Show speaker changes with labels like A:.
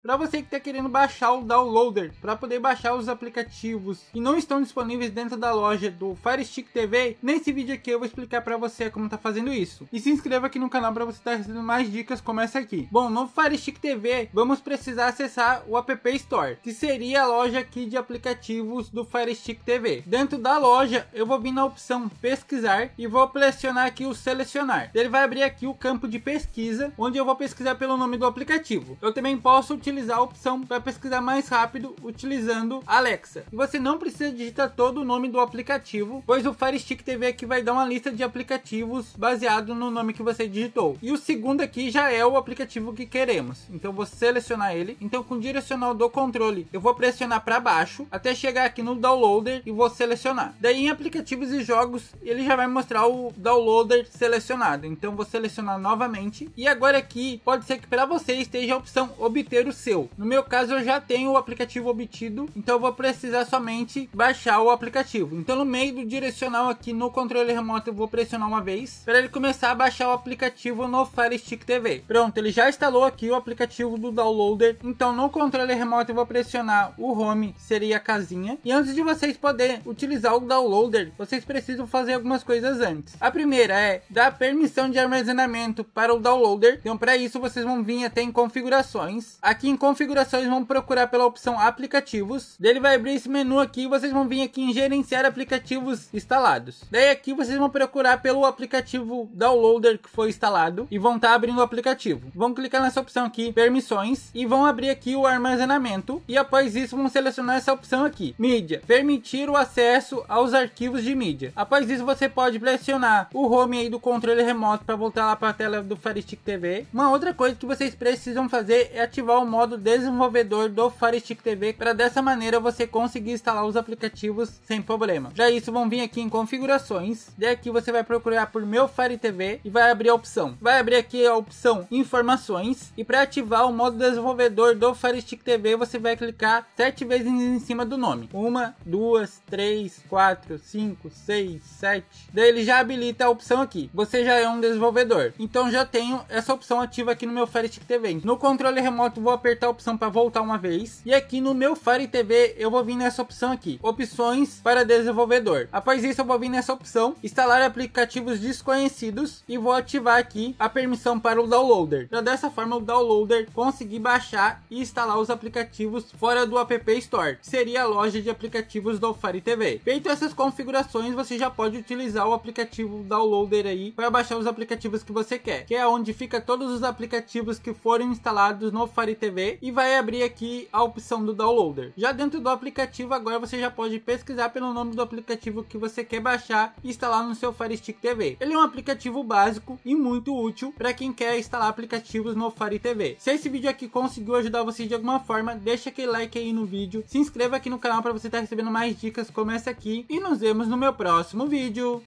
A: Para você que está querendo baixar o downloader para poder baixar os aplicativos e não estão disponíveis dentro da loja do Fire Stick TV, nesse vídeo aqui eu vou explicar para você como está fazendo isso. E se inscreva aqui no canal para você estar tá recebendo mais dicas como essa aqui. Bom, no Fire Stick TV vamos precisar acessar o App Store, que seria a loja aqui de aplicativos do Fire Stick TV. Dentro da loja eu vou vir na opção pesquisar e vou pressionar aqui o selecionar. Ele vai abrir aqui o campo de pesquisa, onde eu vou pesquisar pelo nome do aplicativo. Eu também posso utilizar utilizar a opção para pesquisar mais rápido utilizando Alexa. E você não precisa digitar todo o nome do aplicativo, pois o Fire Stick TV aqui vai dar uma lista de aplicativos baseado no nome que você digitou. E o segundo aqui já é o aplicativo que queremos. Então vou selecionar ele. Então com o direcional do controle, eu vou pressionar para baixo até chegar aqui no downloader e vou selecionar. Daí em aplicativos e jogos, ele já vai mostrar o downloader selecionado. Então vou selecionar novamente e agora aqui pode ser que para você esteja a opção obter o seu. No meu caso, eu já tenho o aplicativo obtido, então eu vou precisar somente baixar o aplicativo. Então, no meio do direcional aqui no controle remoto, eu vou pressionar uma vez para ele começar a baixar o aplicativo no Fire Stick TV. Pronto, ele já instalou aqui o aplicativo do downloader. Então, no controle remoto, eu vou pressionar o home, seria a casinha. E antes de vocês poderem utilizar o downloader, vocês precisam fazer algumas coisas antes. A primeira é dar permissão de armazenamento para o downloader. Então, para isso, vocês vão vir até em configurações. Aqui em configurações, vão procurar pela opção aplicativos. Daí vai abrir esse menu aqui e vocês vão vir aqui em gerenciar aplicativos instalados. Daí aqui vocês vão procurar pelo aplicativo downloader que foi instalado e vão estar tá abrindo o aplicativo. Vão clicar nessa opção aqui, permissões, e vão abrir aqui o armazenamento. E após isso vão selecionar essa opção aqui, mídia, permitir o acesso aos arquivos de mídia. Após isso você pode pressionar o home aí do controle remoto para voltar lá para a tela do Fire Stick TV. Uma outra coisa que vocês precisam fazer é ativar o modo modo desenvolvedor do Fire Stick TV para dessa maneira você conseguir instalar os aplicativos sem problema. Já isso, vão vir aqui em configurações, daqui é você vai procurar por meu Fire TV e vai abrir a opção. Vai abrir aqui a opção informações e para ativar o modo desenvolvedor do Fire Stick TV você vai clicar sete vezes em cima do nome. Uma, duas, três, quatro, cinco, seis, sete. Daí ele já habilita a opção aqui. Você já é um desenvolvedor. Então já tenho essa opção ativa aqui no meu Fire Stick TV. No controle remoto vou apertar apertar a opção para voltar uma vez. E aqui no meu Fire TV eu vou vir nessa opção aqui, opções para desenvolvedor. Após isso eu vou vir nessa opção, instalar aplicativos desconhecidos e vou ativar aqui a permissão para o downloader. Então dessa forma o downloader conseguir baixar e instalar os aplicativos fora do App Store, que seria a loja de aplicativos do Fire TV. Feito essas configurações você já pode utilizar o aplicativo downloader aí para baixar os aplicativos que você quer, que é onde fica todos os aplicativos que foram instalados no Fire TV e vai abrir aqui a opção do downloader. Já dentro do aplicativo, agora você já pode pesquisar pelo nome do aplicativo que você quer baixar e instalar no seu Fire Stick TV. Ele é um aplicativo básico e muito útil para quem quer instalar aplicativos no Fire TV. Se esse vídeo aqui conseguiu ajudar você de alguma forma, deixa aquele like aí no vídeo, se inscreva aqui no canal para você estar tá recebendo mais dicas como essa aqui e nos vemos no meu próximo vídeo.